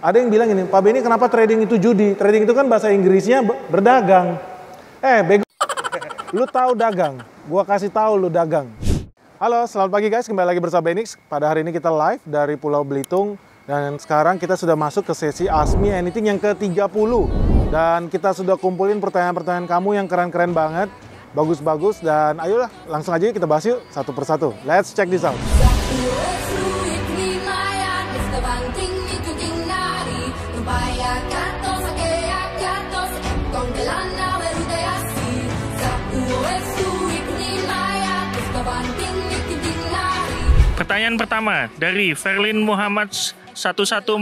Ada yang bilang ini, Pak Beni kenapa trading itu judi? Trading itu kan bahasa Inggrisnya berdagang. Eh, bego. Lu tahu dagang. Gua kasih tahu lu dagang. Halo, selamat pagi guys. Kembali lagi bersama Benix. Pada hari ini kita live dari Pulau Belitung dan sekarang kita sudah masuk ke sesi Asmi Anything yang ke-30. Dan kita sudah kumpulin pertanyaan-pertanyaan kamu yang keren-keren banget, bagus-bagus dan ayolah langsung aja kita bahas yuk satu persatu. Let's check this out. Pertanyaan pertama dari Ferlin Muhammad 1145.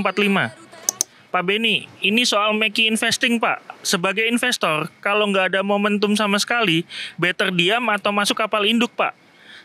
Pak Beni, ini soal Meki Investing Pak. Sebagai investor, kalau nggak ada momentum sama sekali, better diam atau masuk kapal induk Pak.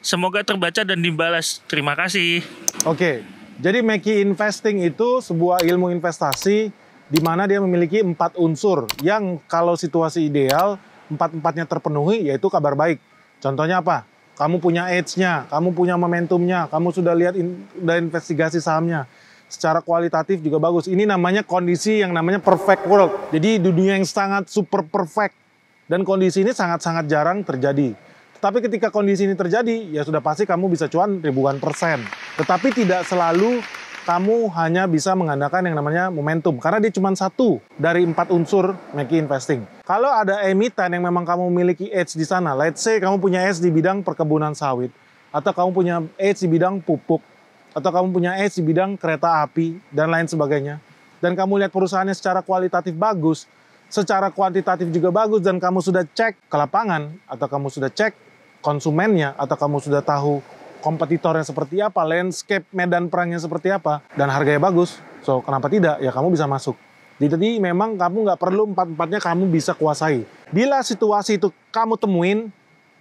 Semoga terbaca dan dibalas. Terima kasih. Oke, jadi Meki Investing itu sebuah ilmu investasi di mana dia memiliki empat unsur yang kalau situasi ideal, empat-empatnya terpenuhi yaitu kabar baik. Contohnya apa? kamu punya edge-nya, kamu punya momentumnya, kamu sudah lihat in, udah investigasi sahamnya. Secara kualitatif juga bagus. Ini namanya kondisi yang namanya perfect world. Jadi dunia yang sangat super perfect dan kondisi ini sangat-sangat jarang terjadi. Tetapi ketika kondisi ini terjadi, ya sudah pasti kamu bisa cuan ribuan persen. Tetapi tidak selalu kamu hanya bisa mengandalkan yang namanya momentum karena dia cuma satu dari empat unsur make investing. Kalau ada emiten yang memang kamu memiliki edge di sana, let's say kamu punya edge di bidang perkebunan sawit atau kamu punya edge di bidang pupuk atau kamu punya edge di bidang kereta api dan lain sebagainya. Dan kamu lihat perusahaannya secara kualitatif bagus, secara kuantitatif juga bagus dan kamu sudah cek ke lapangan atau kamu sudah cek konsumennya atau kamu sudah tahu kompetitornya seperti apa, landscape medan perangnya seperti apa, dan harganya bagus. So, kenapa tidak? Ya kamu bisa masuk. Jadi tadi memang kamu nggak perlu empat-empatnya kamu bisa kuasai. Bila situasi itu kamu temuin,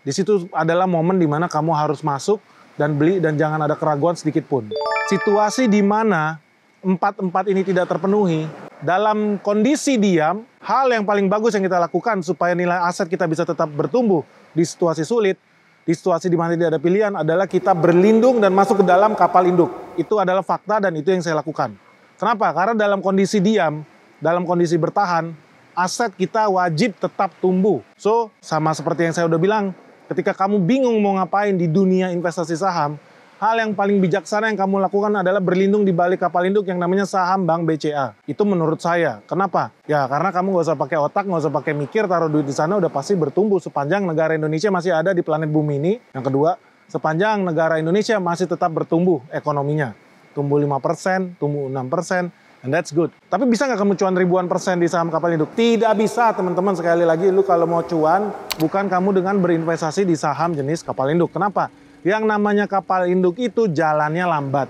di situ adalah momen di mana kamu harus masuk dan beli dan jangan ada keraguan sedikit pun. Situasi di mana empat-empat ini tidak terpenuhi, dalam kondisi diam, hal yang paling bagus yang kita lakukan supaya nilai aset kita bisa tetap bertumbuh di situasi sulit di situasi di mana tidak ada pilihan adalah kita berlindung dan masuk ke dalam kapal induk. Itu adalah fakta dan itu yang saya lakukan. Kenapa? Karena dalam kondisi diam, dalam kondisi bertahan, aset kita wajib tetap tumbuh. So, sama seperti yang saya udah bilang, ketika kamu bingung mau ngapain di dunia investasi saham, hal yang paling bijaksana yang kamu lakukan adalah berlindung di balik kapal induk yang namanya saham Bank BCA. Itu menurut saya. Kenapa? Ya karena kamu nggak usah pakai otak, nggak usah pakai mikir, taruh duit di sana udah pasti bertumbuh sepanjang negara Indonesia masih ada di planet bumi ini. Yang kedua, sepanjang negara Indonesia masih tetap bertumbuh ekonominya. Tumbuh 5%, tumbuh 6%, And that's good. Tapi bisa nggak kamu cuan ribuan persen di saham kapal induk? Tidak bisa, teman-teman. Sekali lagi, lu kalau mau cuan, bukan kamu dengan berinvestasi di saham jenis kapal induk. Kenapa? Yang namanya kapal induk itu jalannya lambat.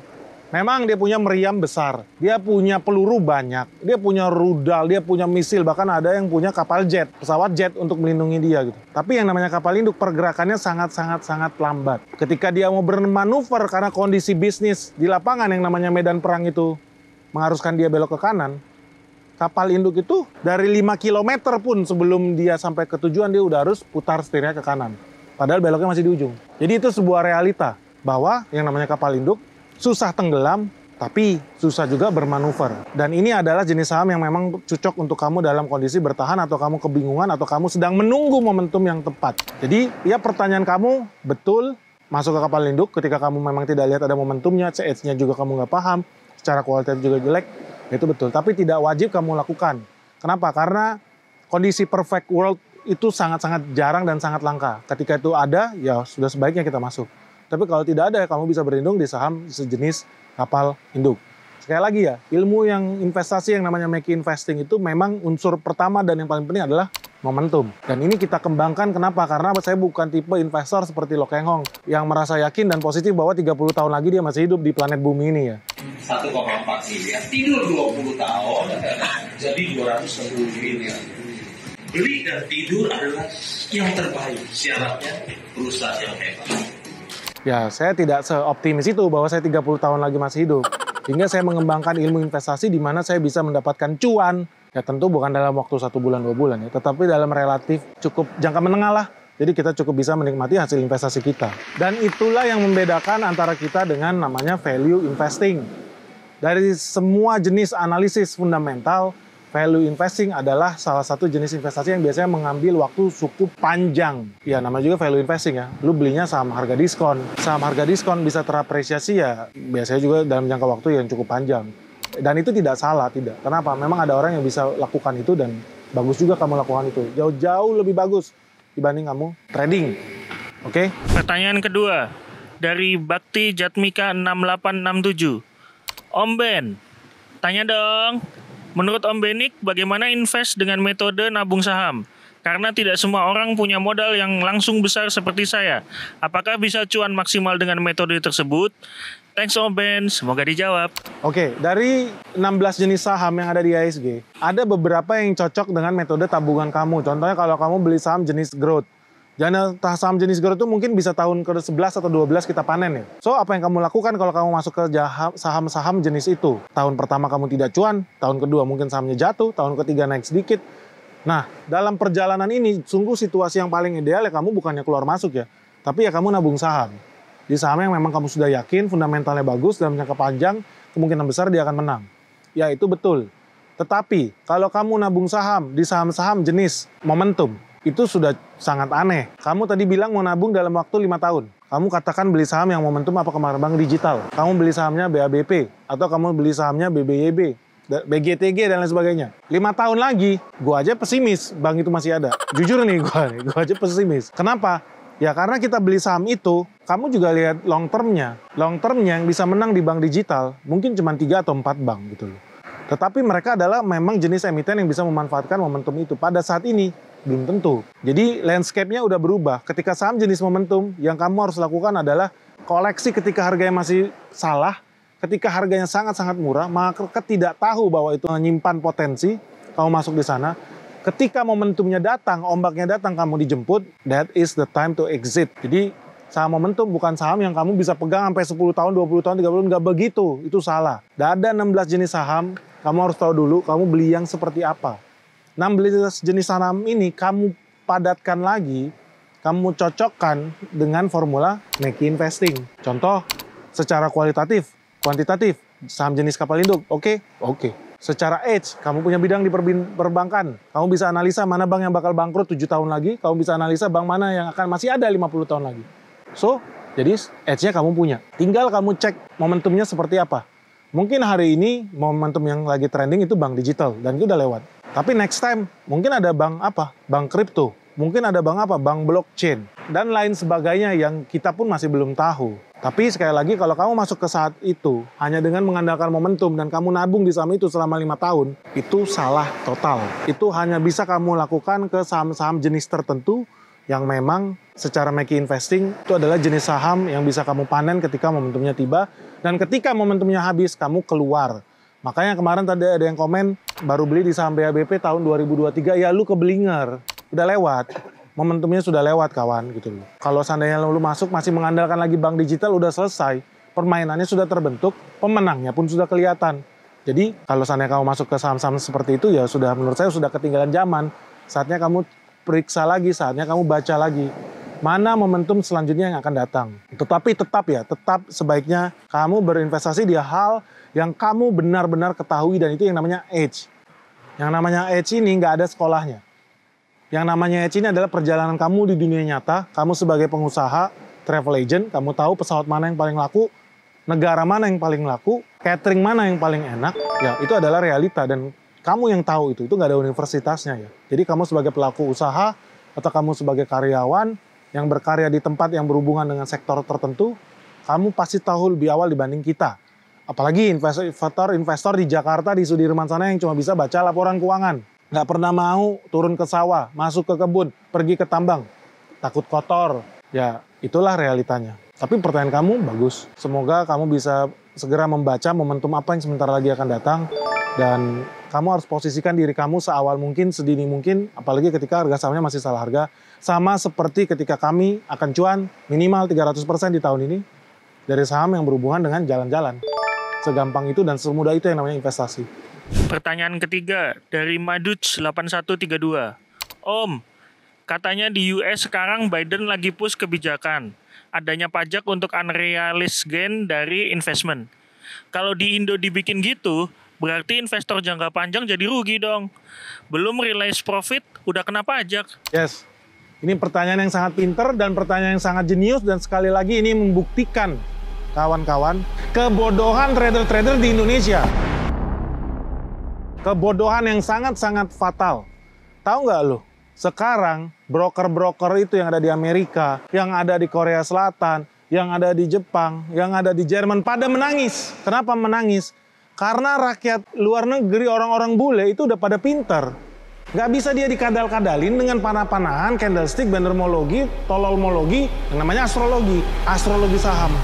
Memang dia punya meriam besar, dia punya peluru banyak, dia punya rudal, dia punya misil, bahkan ada yang punya kapal jet, pesawat jet untuk melindungi dia gitu. Tapi yang namanya kapal induk pergerakannya sangat-sangat-sangat lambat. Ketika dia mau bermanuver karena kondisi bisnis di lapangan yang namanya medan perang itu mengharuskan dia belok ke kanan, kapal induk itu dari 5 km pun sebelum dia sampai ke tujuan dia udah harus putar setirnya ke kanan. Padahal beloknya masih di ujung. Jadi itu sebuah realita bahwa yang namanya kapal induk susah tenggelam tapi susah juga bermanuver. Dan ini adalah jenis saham yang memang cocok untuk kamu dalam kondisi bertahan atau kamu kebingungan atau kamu sedang menunggu momentum yang tepat. Jadi ya pertanyaan kamu betul masuk ke kapal induk ketika kamu memang tidak lihat ada momentumnya, CH-nya juga kamu nggak paham, secara kualitas juga jelek, itu betul. Tapi tidak wajib kamu lakukan. Kenapa? Karena kondisi perfect world itu sangat-sangat jarang dan sangat langka. Ketika itu ada, ya sudah sebaiknya kita masuk. Tapi kalau tidak ada, kamu bisa berlindung di saham sejenis kapal induk. Sekali lagi ya, ilmu yang investasi yang namanya make investing itu memang unsur pertama dan yang paling penting adalah momentum. Dan ini kita kembangkan kenapa? Karena saya bukan tipe investor seperti Lo Keng Hong yang merasa yakin dan positif bahwa 30 tahun lagi dia masih hidup di planet bumi ini ya. 1,4 miliar, tidur 20 tahun, jadi 260 miliar beli dan tidur adalah yang terbaik syaratnya berusaha yang hebat ya saya tidak seoptimis itu bahwa saya 30 tahun lagi masih hidup hingga saya mengembangkan ilmu investasi di mana saya bisa mendapatkan cuan ya tentu bukan dalam waktu satu bulan dua bulan ya tetapi dalam relatif cukup jangka menengah lah jadi kita cukup bisa menikmati hasil investasi kita dan itulah yang membedakan antara kita dengan namanya value investing dari semua jenis analisis fundamental Value investing adalah salah satu jenis investasi yang biasanya mengambil waktu cukup panjang. Ya, nama juga value investing ya. Lu belinya saham harga diskon. Saham harga diskon bisa terapresiasi ya biasanya juga dalam jangka waktu yang cukup panjang. Dan itu tidak salah, tidak. Kenapa? Memang ada orang yang bisa lakukan itu dan bagus juga kamu lakukan itu. Jauh-jauh lebih bagus dibanding kamu trading. Oke? Okay? Pertanyaan kedua dari Bakti Jatmika 6867. Om Ben, tanya dong, Menurut Om Benik, bagaimana invest dengan metode nabung saham? Karena tidak semua orang punya modal yang langsung besar seperti saya. Apakah bisa cuan maksimal dengan metode tersebut? Thanks Om Ben, semoga dijawab. Oke, okay, dari 16 jenis saham yang ada di ISG, ada beberapa yang cocok dengan metode tabungan kamu. Contohnya kalau kamu beli saham jenis growth dan saham jenis growth itu mungkin bisa tahun ke-11 atau 12 kita panen ya. So, apa yang kamu lakukan kalau kamu masuk ke saham-saham jenis itu? Tahun pertama kamu tidak cuan, tahun kedua mungkin sahamnya jatuh, tahun ketiga naik sedikit. Nah, dalam perjalanan ini sungguh situasi yang paling ideal ya kamu bukannya keluar masuk ya, tapi ya kamu nabung saham. Di saham yang memang kamu sudah yakin, fundamentalnya bagus, dalam jangka panjang kemungkinan besar dia akan menang. Ya itu betul. Tetapi kalau kamu nabung saham di saham-saham jenis momentum, itu sudah sangat aneh. Kamu tadi bilang mau nabung dalam waktu lima tahun. Kamu katakan beli saham yang momentum apa kemarin digital. Kamu beli sahamnya BABP atau kamu beli sahamnya BBYB. BGTG dan lain sebagainya. Lima tahun lagi, gue aja pesimis bank itu masih ada. Jujur nih gue, gue aja pesimis. Kenapa? Ya karena kita beli saham itu, kamu juga lihat long termnya. Long termnya yang bisa menang di bank digital mungkin cuma tiga atau empat bank gitu loh. Tetapi mereka adalah memang jenis emiten yang bisa memanfaatkan momentum itu. Pada saat ini, belum tentu. Jadi landscape-nya udah berubah. Ketika saham jenis momentum, yang kamu harus lakukan adalah koleksi ketika harganya masih salah, ketika harganya sangat sangat murah, maka tidak tahu bahwa itu menyimpan potensi, kamu masuk di sana. Ketika momentumnya datang, ombaknya datang, kamu dijemput, that is the time to exit. Jadi saham momentum bukan saham yang kamu bisa pegang sampai 10 tahun, 20 tahun, 30 tahun, nggak begitu, itu salah. Dan ada 16 jenis saham, kamu harus tahu dulu kamu beli yang seperti apa. 16 jenis tanam ini kamu padatkan lagi, kamu cocokkan dengan formula Neki Investing. Contoh, secara kualitatif, kuantitatif, saham jenis kapal induk, oke? Okay? Oke. Okay. Secara edge, kamu punya bidang di perbankan. Kamu bisa analisa mana bank yang bakal bangkrut 7 tahun lagi, kamu bisa analisa bank mana yang akan masih ada 50 tahun lagi. So, jadi edge-nya kamu punya. Tinggal kamu cek momentumnya seperti apa. Mungkin hari ini momentum yang lagi trending itu bank digital dan itu udah lewat. Tapi next time mungkin ada bank apa? Bank kripto, mungkin ada bank apa? Bank blockchain dan lain sebagainya yang kita pun masih belum tahu. Tapi sekali lagi kalau kamu masuk ke saat itu hanya dengan mengandalkan momentum dan kamu nabung di saham itu selama lima tahun, itu salah total. Itu hanya bisa kamu lakukan ke saham-saham jenis tertentu yang memang secara making investing itu adalah jenis saham yang bisa kamu panen ketika momentumnya tiba dan ketika momentumnya habis kamu keluar Makanya kemarin tadi ada yang komen, baru beli di saham BHBP tahun 2023, ya lu ke keblinger. Udah lewat. Momentumnya sudah lewat kawan gitu loh. Kalau seandainya lu masuk masih mengandalkan lagi bank digital udah selesai. Permainannya sudah terbentuk, pemenangnya pun sudah kelihatan. Jadi kalau seandainya kamu masuk ke saham-saham seperti itu ya sudah menurut saya sudah ketinggalan zaman. Saatnya kamu periksa lagi, saatnya kamu baca lagi mana momentum selanjutnya yang akan datang. Tetapi tetap ya, tetap sebaiknya kamu berinvestasi di hal yang kamu benar-benar ketahui dan itu yang namanya edge. Yang namanya edge ini nggak ada sekolahnya. Yang namanya edge ini adalah perjalanan kamu di dunia nyata, kamu sebagai pengusaha, travel agent, kamu tahu pesawat mana yang paling laku, negara mana yang paling laku, catering mana yang paling enak, ya itu adalah realita dan kamu yang tahu itu, itu nggak ada universitasnya ya. Jadi kamu sebagai pelaku usaha atau kamu sebagai karyawan, yang berkarya di tempat yang berhubungan dengan sektor tertentu, kamu pasti tahu lebih awal dibanding kita. Apalagi investor-investor di Jakarta, di Sudirman sana yang cuma bisa baca laporan keuangan. Nggak pernah mau turun ke sawah, masuk ke kebun, pergi ke tambang. Takut kotor. Ya, itulah realitanya. Tapi pertanyaan kamu bagus. Semoga kamu bisa segera membaca momentum apa yang sebentar lagi akan datang. Dan kamu harus posisikan diri kamu seawal mungkin, sedini mungkin, apalagi ketika harga sahamnya masih salah harga sama seperti ketika kami akan cuan minimal 300% di tahun ini dari saham yang berhubungan dengan jalan-jalan. Segampang itu dan semudah itu yang namanya investasi. Pertanyaan ketiga dari Maduch 8132. Om, katanya di US sekarang Biden lagi push kebijakan adanya pajak untuk unrealized gain dari investment. Kalau di Indo dibikin gitu, berarti investor jangka panjang jadi rugi dong. Belum realize profit, udah kenapa pajak. Yes, ini pertanyaan yang sangat pinter dan pertanyaan yang sangat jenius dan sekali lagi ini membuktikan kawan-kawan kebodohan trader-trader di Indonesia. Kebodohan yang sangat-sangat fatal. Tahu nggak lo? Sekarang broker-broker itu yang ada di Amerika, yang ada di Korea Selatan, yang ada di Jepang, yang ada di Jerman pada menangis. Kenapa menangis? Karena rakyat luar negeri, orang-orang bule itu udah pada pinter Gak bisa dia dikadal-kadalin dengan panah-panahan, candlestick, bandermologi, tololmologi, yang namanya astrologi, astrologi saham.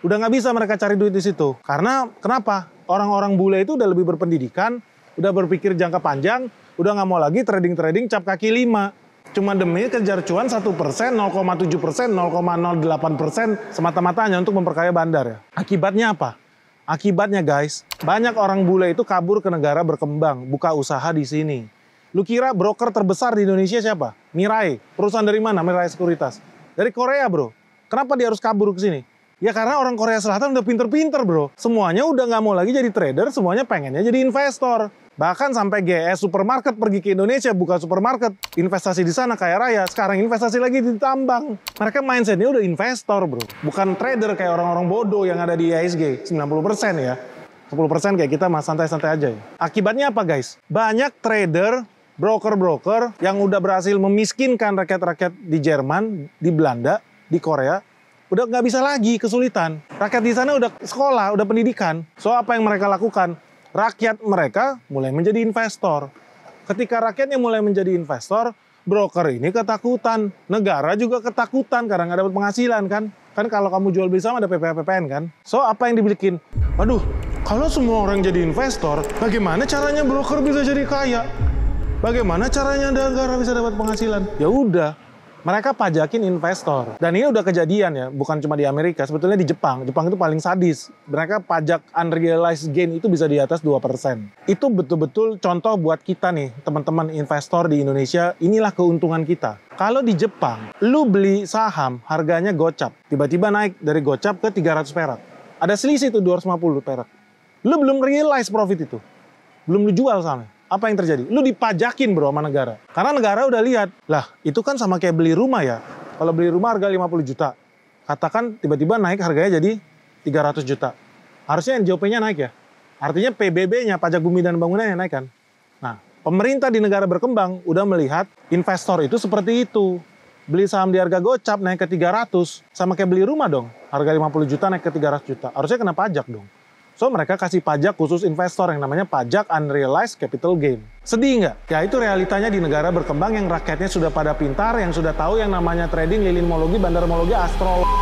Udah gak bisa mereka cari duit di situ. Karena kenapa? Orang-orang bule itu udah lebih berpendidikan, udah berpikir jangka panjang, udah gak mau lagi trading-trading cap kaki lima. Cuma demi kejar cuan 1%, 0,7%, 0,08% semata-matanya untuk memperkaya bandar ya. Akibatnya apa? Akibatnya guys, banyak orang bule itu kabur ke negara berkembang, buka usaha di sini. Lu kira broker terbesar di Indonesia siapa? Mirai. Perusahaan dari mana? Mirai Sekuritas. Dari Korea, bro. Kenapa dia harus kabur ke sini? Ya karena orang Korea Selatan udah pinter-pinter, bro. Semuanya udah nggak mau lagi jadi trader, semuanya pengennya jadi investor. Bahkan sampai GS Supermarket pergi ke Indonesia, buka supermarket. Investasi di sana kayak raya, sekarang investasi lagi di tambang. Mereka mindsetnya udah investor, bro. Bukan trader kayak orang-orang bodoh yang ada di ISG. 90% ya. 10% kayak kita mah santai-santai aja ya. Akibatnya apa guys? Banyak trader broker-broker yang udah berhasil memiskinkan rakyat-rakyat di Jerman, di Belanda, di Korea, udah nggak bisa lagi kesulitan. Rakyat di sana udah sekolah, udah pendidikan. So apa yang mereka lakukan? Rakyat mereka mulai menjadi investor. Ketika rakyatnya mulai menjadi investor, broker ini ketakutan. Negara juga ketakutan karena nggak dapat penghasilan kan. Kan kalau kamu jual beli sama ada PPH-PPN kan. So apa yang dibikin? Waduh, kalau semua orang jadi investor, bagaimana caranya broker bisa jadi kaya? Bagaimana caranya anda negara bisa dapat penghasilan? Ya udah, mereka pajakin investor. Dan ini udah kejadian ya, bukan cuma di Amerika, sebetulnya di Jepang. Jepang itu paling sadis. Mereka pajak unrealized gain itu bisa di atas 2%. Itu betul-betul contoh buat kita nih, teman-teman investor di Indonesia, inilah keuntungan kita. Kalau di Jepang, lu beli saham harganya gocap. Tiba-tiba naik dari gocap ke 300 perak. Ada selisih itu 250 perak. Lu belum realize profit itu. Belum lu jual sana apa yang terjadi? Lu dipajakin bro sama negara. Karena negara udah lihat, lah itu kan sama kayak beli rumah ya. Kalau beli rumah harga 50 juta, katakan tiba-tiba naik harganya jadi 300 juta. Harusnya NJOP-nya naik ya. Artinya PBB-nya, pajak bumi dan bangunan yang naik kan. Nah, pemerintah di negara berkembang udah melihat investor itu seperti itu. Beli saham di harga gocap naik ke 300, sama kayak beli rumah dong. Harga 50 juta naik ke 300 juta. Harusnya kena pajak dong. So mereka kasih pajak khusus investor yang namanya pajak unrealized capital gain. Sedih nggak? Ya itu realitanya di negara berkembang yang rakyatnya sudah pada pintar, yang sudah tahu yang namanya trading, lilinmologi, bandarmologi, astrologi.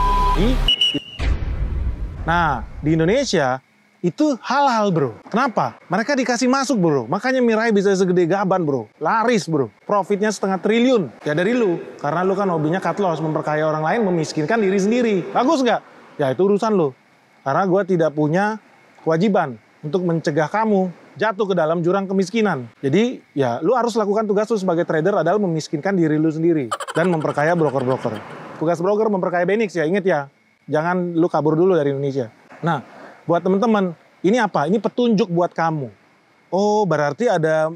Nah, di Indonesia itu hal-hal bro. Kenapa? Mereka dikasih masuk bro. Makanya Mirai bisa segede gaban bro. Laris bro. Profitnya setengah triliun. Ya dari lu. Karena lu kan hobinya cut loss. Memperkaya orang lain, memiskinkan diri sendiri. Bagus nggak? Ya itu urusan lu. Karena gue tidak punya kewajiban untuk mencegah kamu jatuh ke dalam jurang kemiskinan. Jadi ya lu harus lakukan tugas lu sebagai trader adalah memiskinkan diri lu sendiri dan memperkaya broker-broker. Tugas broker memperkaya Benix ya, inget ya. Jangan lu kabur dulu dari Indonesia. Nah, buat teman-teman, ini apa? Ini petunjuk buat kamu. Oh, berarti ada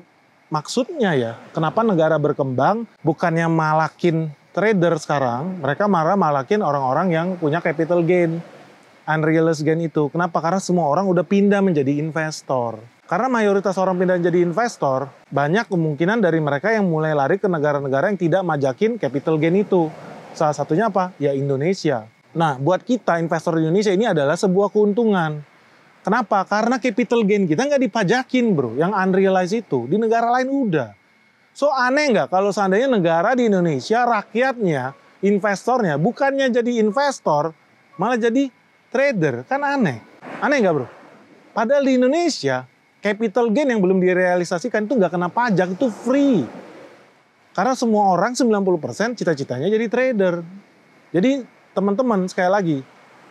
maksudnya ya. Kenapa negara berkembang bukannya malakin trader sekarang, mereka marah malakin orang-orang yang punya capital gain unrealized gain itu. Kenapa? Karena semua orang udah pindah menjadi investor. Karena mayoritas orang pindah menjadi investor, banyak kemungkinan dari mereka yang mulai lari ke negara-negara yang tidak majakin capital gain itu. Salah satunya apa? Ya Indonesia. Nah, buat kita investor Indonesia ini adalah sebuah keuntungan. Kenapa? Karena capital gain kita nggak dipajakin bro, yang unrealized itu. Di negara lain udah. So aneh nggak kalau seandainya negara di Indonesia, rakyatnya, investornya, bukannya jadi investor, malah jadi trader kan aneh. Aneh nggak bro? Padahal di Indonesia capital gain yang belum direalisasikan itu nggak kena pajak, itu free. Karena semua orang 90% cita-citanya jadi trader. Jadi teman-teman sekali lagi,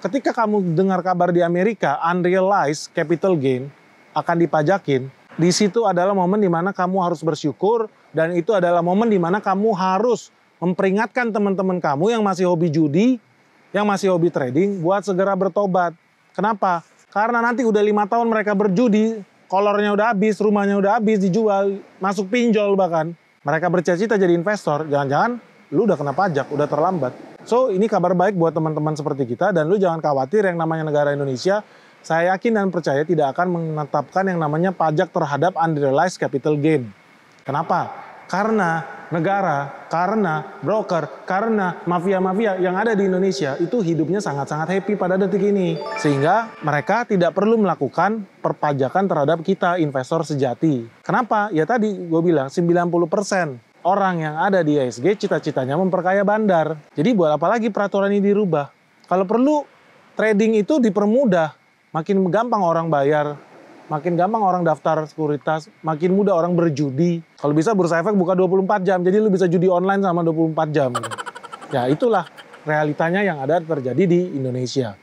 ketika kamu dengar kabar di Amerika unrealized capital gain akan dipajakin, di situ adalah momen di mana kamu harus bersyukur dan itu adalah momen di mana kamu harus memperingatkan teman-teman kamu yang masih hobi judi yang masih hobi trading buat segera bertobat. Kenapa? Karena nanti udah lima tahun mereka berjudi, kolornya udah habis, rumahnya udah habis, dijual, masuk pinjol bahkan. Mereka bercita-cita jadi investor, jangan-jangan lu udah kena pajak, udah terlambat. So, ini kabar baik buat teman-teman seperti kita dan lu jangan khawatir yang namanya negara Indonesia saya yakin dan percaya tidak akan menetapkan yang namanya pajak terhadap unrealized capital gain. Kenapa? Karena negara, karena broker, karena mafia-mafia yang ada di Indonesia itu hidupnya sangat-sangat happy pada detik ini. Sehingga mereka tidak perlu melakukan perpajakan terhadap kita investor sejati. Kenapa? Ya tadi gue bilang 90% orang yang ada di ISG cita-citanya memperkaya bandar. Jadi buat apa lagi peraturan ini dirubah? Kalau perlu trading itu dipermudah, makin gampang orang bayar makin gampang orang daftar sekuritas, makin mudah orang berjudi. Kalau bisa Bursa Efek buka 24 jam, jadi lu bisa judi online sama 24 jam. Ya itulah realitanya yang ada terjadi di Indonesia.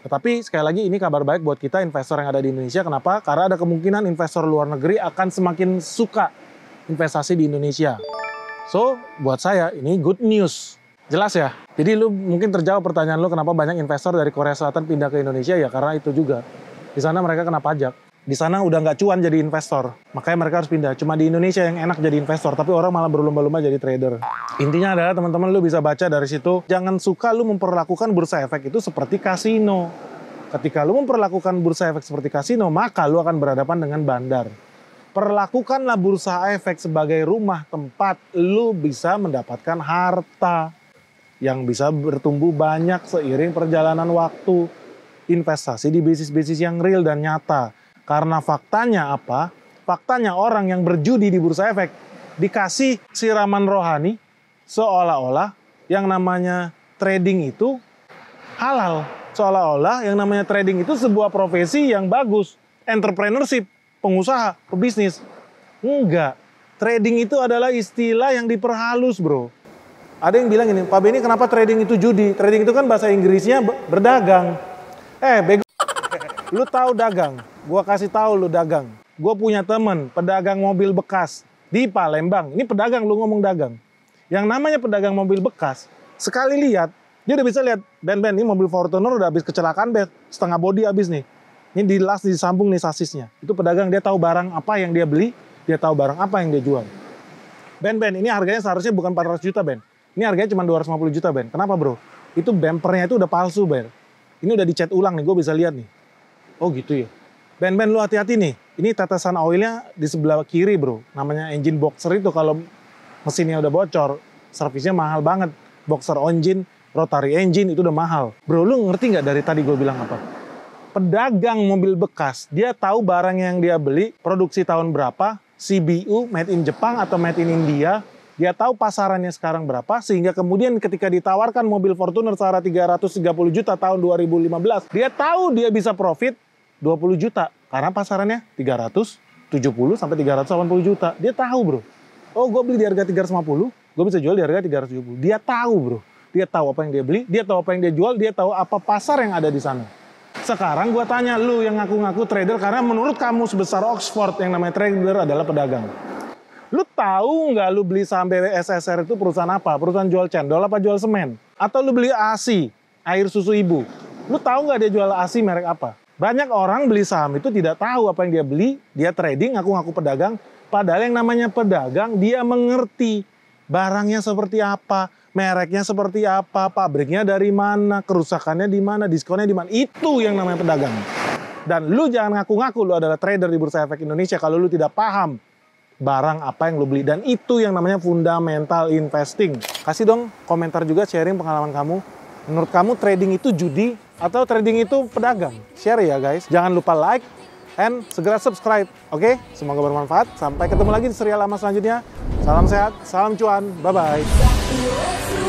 Tetapi sekali lagi ini kabar baik buat kita investor yang ada di Indonesia. Kenapa? Karena ada kemungkinan investor luar negeri akan semakin suka investasi di Indonesia. So, buat saya ini good news. Jelas ya? Jadi lu mungkin terjawab pertanyaan lu kenapa banyak investor dari Korea Selatan pindah ke Indonesia ya karena itu juga. Di sana mereka kena pajak di sana udah nggak cuan jadi investor. Makanya mereka harus pindah. Cuma di Indonesia yang enak jadi investor, tapi orang malah berlomba-lomba jadi trader. Intinya adalah teman-teman lu bisa baca dari situ, jangan suka lu memperlakukan bursa efek itu seperti kasino. Ketika lu memperlakukan bursa efek seperti kasino, maka lu akan berhadapan dengan bandar. Perlakukanlah bursa efek sebagai rumah tempat lu bisa mendapatkan harta yang bisa bertumbuh banyak seiring perjalanan waktu. Investasi di bisnis-bisnis yang real dan nyata karena faktanya apa? Faktanya orang yang berjudi di bursa efek dikasih siraman rohani seolah-olah yang namanya trading itu halal. Seolah-olah yang namanya trading itu sebuah profesi yang bagus. Entrepreneurship, pengusaha, pebisnis. Enggak. Trading itu adalah istilah yang diperhalus bro. Ada yang bilang ini, Pak Beni kenapa trading itu judi? Trading itu kan bahasa Inggrisnya berdagang. Eh, bego. Lu tahu dagang. Gua kasih tahu lu dagang. Gue punya temen pedagang mobil bekas di Palembang. Ini pedagang lu ngomong dagang. Yang namanya pedagang mobil bekas, sekali lihat dia udah bisa lihat Ben Ben ini mobil Fortuner udah habis kecelakaan Ben, setengah bodi habis nih. Ini di las disambung nih sasisnya. Itu pedagang dia tahu barang apa yang dia beli, dia tahu barang apa yang dia jual. Ben Ben ini harganya seharusnya bukan 400 juta Ben. Ini harganya cuma 250 juta Ben. Kenapa bro? Itu bempernya itu udah palsu Ben. Ini udah dicat ulang nih, gue bisa lihat nih. Oh gitu ya. Ben-ben lu hati-hati nih. Ini tetesan oilnya di sebelah kiri bro. Namanya engine boxer itu kalau mesinnya udah bocor, servisnya mahal banget. Boxer engine, rotary engine itu udah mahal. Bro lu ngerti nggak dari tadi gue bilang apa? Pedagang mobil bekas, dia tahu barang yang dia beli, produksi tahun berapa, CBU, made in Jepang atau made in India, dia tahu pasarannya sekarang berapa sehingga kemudian ketika ditawarkan mobil Fortuner seharga 330 juta tahun 2015 dia tahu dia bisa profit 20 juta karena pasarannya 370 sampai 380 juta. Dia tahu, Bro. Oh, gue beli di harga 350, gue bisa jual di harga 370. Dia tahu, Bro. Dia tahu apa yang dia beli, dia tahu apa yang dia jual, dia tahu apa pasar yang ada di sana. Sekarang gue tanya lu yang ngaku-ngaku trader karena menurut kamu sebesar Oxford yang namanya trader adalah pedagang. Lu tahu nggak lu beli saham BWSSR itu perusahaan apa? Perusahaan jual cendol apa jual semen? Atau lu beli ASI, air susu ibu? Lu tahu nggak dia jual ASI merek apa? Banyak orang beli saham itu tidak tahu apa yang dia beli, dia trading, aku ngaku pedagang. Padahal yang namanya pedagang, dia mengerti barangnya seperti apa, mereknya seperti apa, pabriknya dari mana, kerusakannya di mana, diskonnya di mana. Itu yang namanya pedagang. Dan lu jangan ngaku-ngaku lu adalah trader di Bursa Efek Indonesia kalau lu tidak paham barang apa yang lu beli. Dan itu yang namanya fundamental investing. Kasih dong komentar juga sharing pengalaman kamu Menurut kamu trading itu judi atau trading itu pedagang? Share ya guys. Jangan lupa like and segera subscribe. Oke, okay? semoga bermanfaat. Sampai ketemu lagi di serial lama selanjutnya. Salam sehat, salam cuan. Bye-bye.